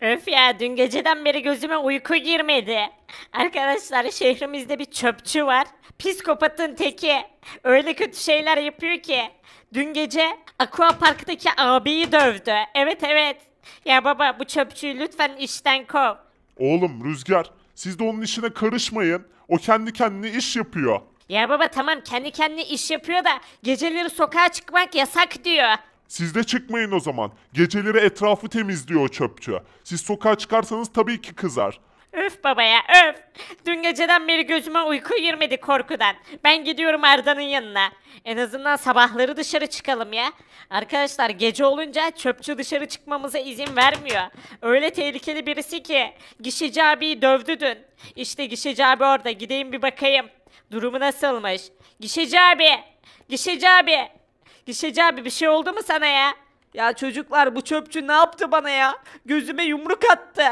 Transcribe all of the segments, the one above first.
Öf ya dün geceden beri gözüme uyku girmedi. Arkadaşlar şehrimizde bir çöpçü var. Psikopatın teki. Öyle kötü şeyler yapıyor ki. Dün gece Aqua Park'taki abiyi dövdü. Evet evet. Ya baba bu çöpçüyü lütfen işten kov. Oğlum Rüzgar siz de onun işine karışmayın. O kendi kendine iş yapıyor. Ya baba tamam kendi kendine iş yapıyor da geceleri sokağa çıkmak yasak diyor. Siz de çıkmayın o zaman. Geceleri etrafı temizliyor o çöpçü. Siz sokağa çıkarsanız tabii ki kızar. Öf babaya öf. Dün geceden beri gözüme uyku girmedi korkudan. Ben gidiyorum Arda'nın yanına. En azından sabahları dışarı çıkalım ya. Arkadaşlar gece olunca çöpçü dışarı çıkmamıza izin vermiyor. Öyle tehlikeli birisi ki. Gişeci abiyi dövdü dün. İşte Gişeci abi orada gideyim bir bakayım. Durumu nasılmış? Gişeci abi! Gişeci abi! Gişeci abi bir şey oldu mu sana ya? Ya çocuklar bu çöpçü ne yaptı bana ya? Gözüme yumruk attı.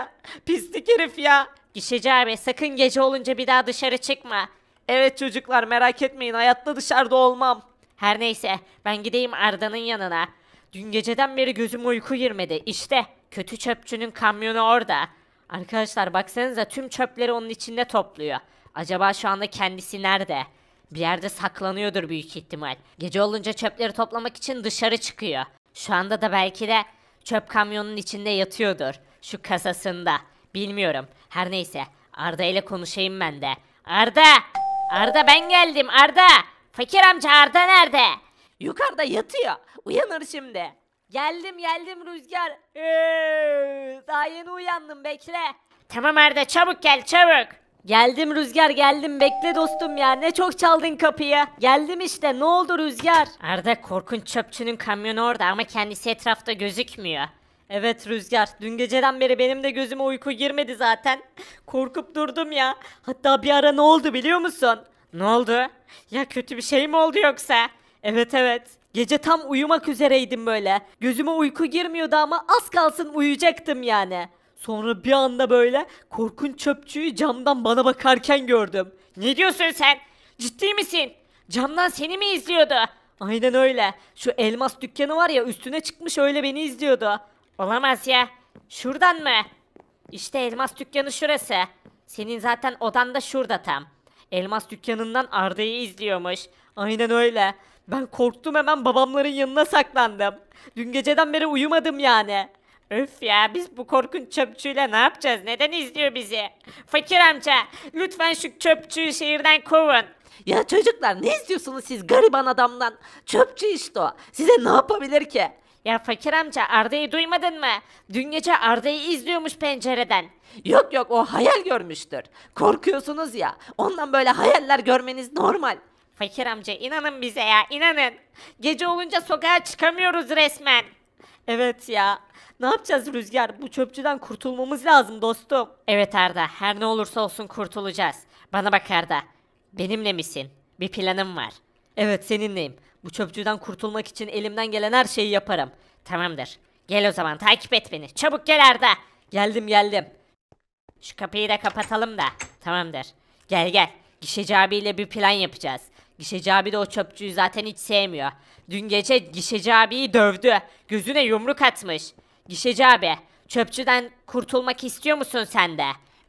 Pislik herif ya. Gişeci abi sakın gece olunca bir daha dışarı çıkma. Evet çocuklar merak etmeyin hayatta dışarıda olmam. Her neyse ben gideyim Arda'nın yanına. Dün geceden beri gözüm uyku girmedi. İşte kötü çöpçünün kamyonu orada. Arkadaşlar baksanıza tüm çöpleri onun içinde topluyor. Acaba şu anda kendisi nerede? Bir yerde saklanıyordur büyük ihtimal. Gece olunca çöpleri toplamak için dışarı çıkıyor. Şu anda da belki de çöp kamyonunun içinde yatıyordur. Şu kasasında. Bilmiyorum. Her neyse. Arda ile konuşayım ben de. Arda! Arda ben geldim Arda! Fakir amca Arda nerede? Yukarıda yatıyor. Uyanır şimdi. Geldim geldim Rüzgar. Ee, daha yeni uyandım bekle. Tamam Arda çabuk gel çabuk. Geldim Rüzgar geldim bekle dostum ya ne çok çaldın kapıyı. Geldim işte ne oldu Rüzgar? Arda korkunç çöpçünün kamyonu orada ama kendisi etrafta gözükmüyor. Evet Rüzgar, dün geceden beri benim de gözüme uyku girmedi zaten. Korkup durdum ya. Hatta bir ara ne oldu biliyor musun? Ne oldu? Ya kötü bir şey mi oldu yoksa? Evet evet. Gece tam uyumak üzereydim böyle. Gözüme uyku girmiyordu ama az kalsın uyuyacaktım yani. Sonra bir anda böyle korkunç çöpçüyü camdan bana bakarken gördüm. Ne diyorsun sen? Ciddi misin? Camdan seni mi izliyordu? Aynen öyle. Şu elmas dükkanı var ya üstüne çıkmış öyle beni izliyordu. Olamaz ya. Şuradan mı? İşte elmas dükkanı şurası. Senin zaten odan da şurada tam. Elmas dükkanından Arda'yı izliyormuş. Aynen öyle. Ben korktum hemen babamların yanına saklandım. Dün geceden beri uyumadım yani. Öf ya biz bu korkunç çöpçüyle ne yapacağız? Neden izliyor bizi? Fakir amca lütfen şu çöpçüyü şehirden kovun. Ya çocuklar ne istiyorsunuz siz gariban adamdan? Çöpçü işte o. Size ne yapabilir ki? Ya fakir amca Arda'yı duymadın mı? Dün gece Arda'yı izliyormuş pencereden. Yok yok o hayal görmüştür. Korkuyorsunuz ya. Ondan böyle hayaller görmeniz normal. Fakir amca inanın bize ya inanın. Gece olunca sokağa çıkamıyoruz resmen. Evet ya. Ne yapacağız Rüzgar? Bu çöpçüden kurtulmamız lazım dostum. Evet Arda, her ne olursa olsun kurtulacağız. Bana bak Arda. Benimle misin? Bir planım var. Evet seninleyim. Bu çöpçüden kurtulmak için elimden gelen her şeyi yaparım. Tamamdır. Gel o zaman takip et beni. Çabuk gel Arda. Geldim geldim. Şu kapıyı da kapatalım da. Tamamdır. Gel gel. Gişeci abiyle bir plan yapacağız. Gişeci abi de o çöpçüyü zaten hiç sevmiyor. Dün gece Gişeci abiyi dövdü. Gözüne yumruk atmış. Gişeci abi çöpçüden kurtulmak istiyor musun sen de?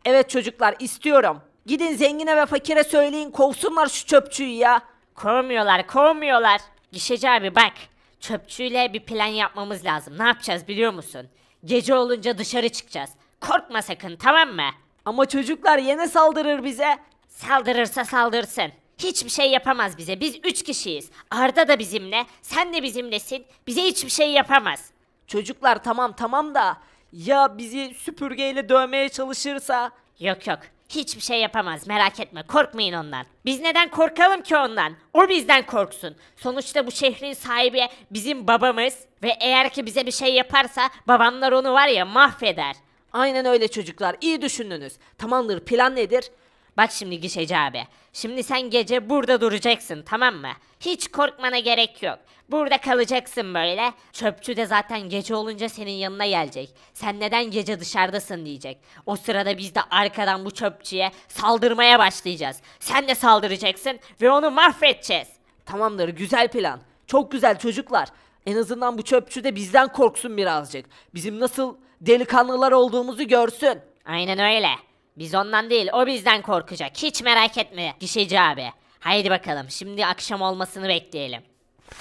Evet çocuklar istiyorum. Gidin zengine ve fakire söyleyin kovsunlar şu çöpçüyü ya. Kovmuyorlar kovmuyorlar. Gişeci abi bak çöpçüyle bir plan yapmamız lazım. Ne yapacağız biliyor musun? Gece olunca dışarı çıkacağız. Korkma sakın tamam mı? Ama çocuklar yine saldırır bize. Saldırırsa saldırsın. Hiçbir şey yapamaz bize. Biz üç kişiyiz. Arda da bizimle, sen de bizimlesin. Bize hiçbir şey yapamaz. Çocuklar tamam tamam da ya bizi süpürgeyle dövmeye çalışırsa? Yok yok. Hiçbir şey yapamaz merak etme korkmayın ondan. Biz neden korkalım ki ondan? O bizden korksun. Sonuçta bu şehrin sahibi bizim babamız ve eğer ki bize bir şey yaparsa babamlar onu var ya mahveder. Aynen öyle çocuklar İyi düşündünüz. Tamamdır plan nedir? Bak şimdi Gişeci abi. Şimdi sen gece burada duracaksın tamam mı? Hiç korkmana gerek yok. Burada kalacaksın böyle. Çöpçü de zaten gece olunca senin yanına gelecek. Sen neden gece dışarıdasın diyecek. O sırada biz de arkadan bu çöpçüye saldırmaya başlayacağız. Sen de saldıracaksın ve onu mahvedeceğiz. Tamamdır güzel plan. Çok güzel çocuklar. En azından bu çöpçü de bizden korksun birazcık. Bizim nasıl delikanlılar olduğumuzu görsün. Aynen öyle. Biz ondan değil o bizden korkacak. Hiç merak etme Gişeci abi. Haydi bakalım şimdi akşam olmasını bekleyelim.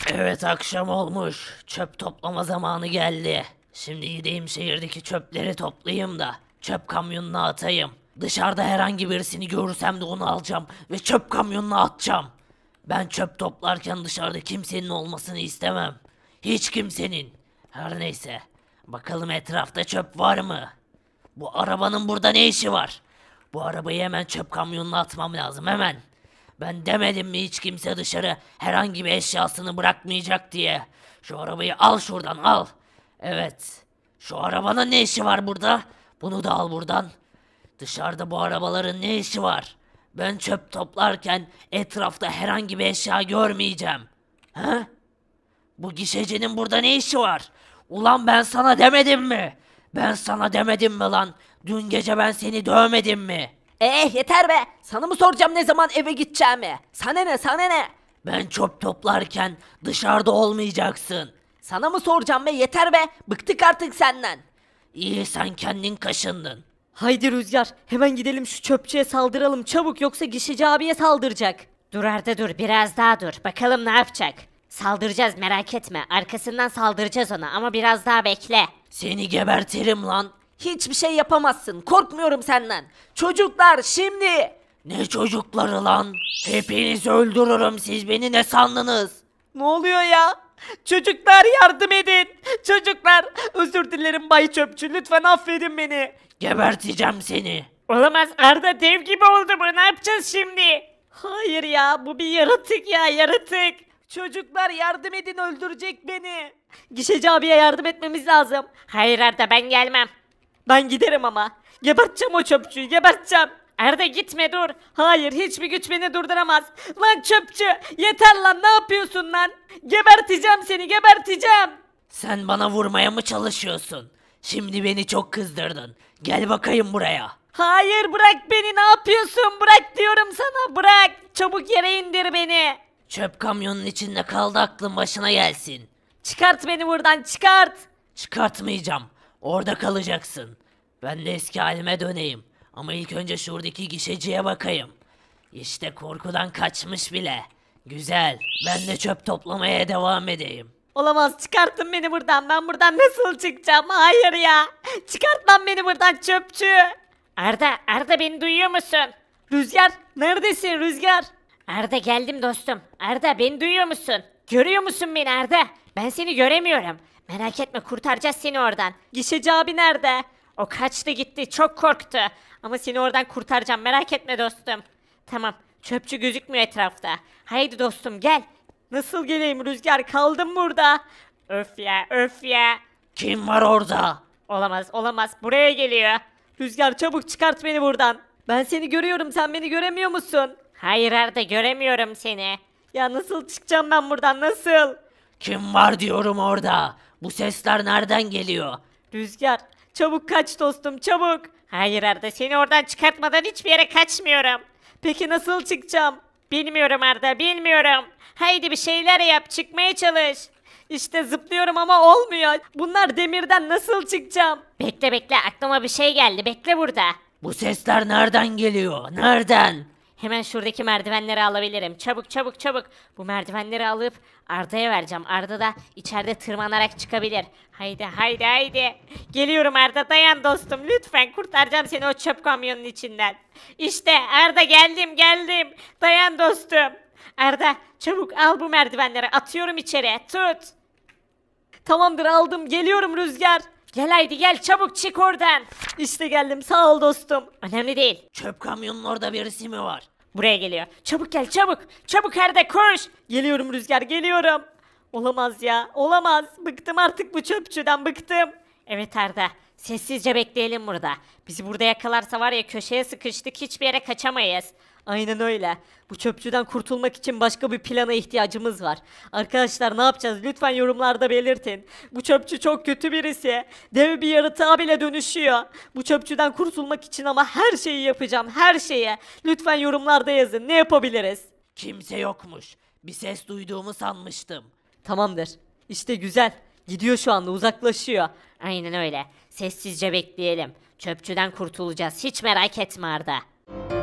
Evet akşam olmuş. Çöp toplama zamanı geldi. Şimdi gideyim şehirdeki çöpleri toplayayım da çöp kamyonuna atayım. Dışarıda herhangi birisini görürsem de onu alacağım ve çöp kamyonuna atacağım. Ben çöp toplarken dışarıda kimsenin olmasını istemem. Hiç kimsenin. Her neyse. Bakalım etrafta çöp var mı? Bu arabanın burada ne işi var? Bu arabayı hemen çöp kamyonuna atmam lazım hemen. Ben demedim mi hiç kimse dışarı herhangi bir eşyasını bırakmayacak diye. Şu arabayı al şuradan al. Evet. Şu arabanın ne işi var burada? Bunu da al buradan. Dışarıda bu arabaların ne işi var? Ben çöp toplarken etrafta herhangi bir eşya görmeyeceğim. He? Bu gişecinin burada ne işi var? Ulan ben sana demedim mi? Ben sana demedim mi lan? Dün gece ben seni dövmedim mi? Eh yeter be. Sana mı soracağım ne zaman eve gideceğimi? Sana ne sana ne? Ben çöp toplarken dışarıda olmayacaksın. Sana mı soracağım be yeter be. Bıktık artık senden. İyi sen kendin kaşındın. Haydi Rüzgar hemen gidelim şu çöpçüye saldıralım çabuk yoksa Gişici abiye saldıracak. Dur Arda dur biraz daha dur bakalım ne yapacak. Saldıracağız merak etme arkasından saldıracağız ona ama biraz daha bekle. Seni gebertirim lan. Hiçbir şey yapamazsın. Korkmuyorum senden. Çocuklar şimdi. Ne çocukları lan? Hepiniz öldürürüm. Siz beni ne sandınız? Ne oluyor ya? Çocuklar yardım edin. Çocuklar özür dilerim Bay Çöpçü. Lütfen affedin beni. Geberteceğim seni. Olamaz Arda dev gibi oldu bu. Ne yapacağız şimdi? Hayır ya bu bir yaratık ya yaratık. Çocuklar yardım edin öldürecek beni. Gişeci abiye yardım etmemiz lazım. Hayır Arda ben gelmem. Ben giderim ama. Geberteceğim o çöpçüyü geberteceğim. Erde gitme dur. Hayır hiçbir güç beni durduramaz. Lan çöpçü yeter lan ne yapıyorsun lan? Geberteceğim seni geberteceğim. Sen bana vurmaya mı çalışıyorsun? Şimdi beni çok kızdırdın. Gel bakayım buraya. Hayır bırak beni ne yapıyorsun? Bırak diyorum sana bırak. Çabuk yere indir beni. Çöp kamyonun içinde kaldı aklın başına gelsin. Çıkart beni buradan çıkart. Çıkartmayacağım. Orada kalacaksın. Ben de eski halime döneyim. Ama ilk önce şuradaki gişeciye bakayım. İşte korkudan kaçmış bile. Güzel. Ben de çöp toplamaya devam edeyim. Olamaz çıkartın beni buradan. Ben buradan nasıl çıkacağım? Hayır ya. Çıkartma beni buradan çöpçü. Arda, Arda beni duyuyor musun? Rüzgar, neredesin Rüzgar? Arda geldim dostum. Arda beni duyuyor musun? Görüyor musun beni Arda? Ben seni göremiyorum. Merak etme kurtaracağız seni oradan. Gişeci abi nerede? O kaçtı gitti çok korktu. Ama seni oradan kurtaracağım merak etme dostum. Tamam çöpçü gözükmüyor etrafta. Haydi dostum gel. Nasıl geleyim Rüzgar kaldım burada. Öf ya öf ya. Kim var orada? Olamaz olamaz buraya geliyor. Rüzgar çabuk çıkart beni buradan. Ben seni görüyorum sen beni göremiyor musun? Hayır Arda göremiyorum seni. Ya nasıl çıkacağım ben buradan nasıl? Kim var diyorum orada? Bu sesler nereden geliyor? Rüzgar çabuk kaç dostum çabuk. Hayır Arda seni oradan çıkartmadan hiçbir yere kaçmıyorum. Peki nasıl çıkacağım? Bilmiyorum Arda bilmiyorum. Haydi bir şeyler yap çıkmaya çalış. İşte zıplıyorum ama olmuyor. Bunlar demirden nasıl çıkacağım? Bekle bekle aklıma bir şey geldi bekle burada. Bu sesler nereden geliyor? Nereden? Hemen şuradaki merdivenleri alabilirim. Çabuk çabuk çabuk. Bu merdivenleri alıp Arda'ya vereceğim. Arda da içeride tırmanarak çıkabilir. Haydi haydi haydi. Geliyorum Arda dayan dostum. Lütfen kurtaracağım seni o çöp kamyonun içinden. İşte Arda geldim geldim. Dayan dostum. Arda çabuk al bu merdivenleri. Atıyorum içeri. Tut. Tamamdır aldım. Geliyorum Rüzgar. Gel haydi gel çabuk çık oradan. İşte geldim sağ ol dostum. Önemli değil. Çöp kamyonun orada birisi mi var? Buraya geliyor. Çabuk gel çabuk. Çabuk herde koş. Geliyorum Rüzgar geliyorum. Olamaz ya olamaz. Bıktım artık bu çöpçüden bıktım. Evet Arda sessizce bekleyelim burada. Bizi burada yakalarsa var ya köşeye sıkıştık hiçbir yere kaçamayız. Aynen öyle. Bu çöpçüden kurtulmak için başka bir plana ihtiyacımız var. Arkadaşlar ne yapacağız? Lütfen yorumlarda belirtin. Bu çöpçü çok kötü birisi. Dev bir yaratığa bile dönüşüyor. Bu çöpçüden kurtulmak için ama her şeyi yapacağım. Her şeye. Lütfen yorumlarda yazın. Ne yapabiliriz? Kimse yokmuş. Bir ses duyduğumu sanmıştım. Tamamdır. İşte güzel. Gidiyor şu anda uzaklaşıyor. Aynen öyle. Sessizce bekleyelim. Çöpçüden kurtulacağız. Hiç merak etme Arda.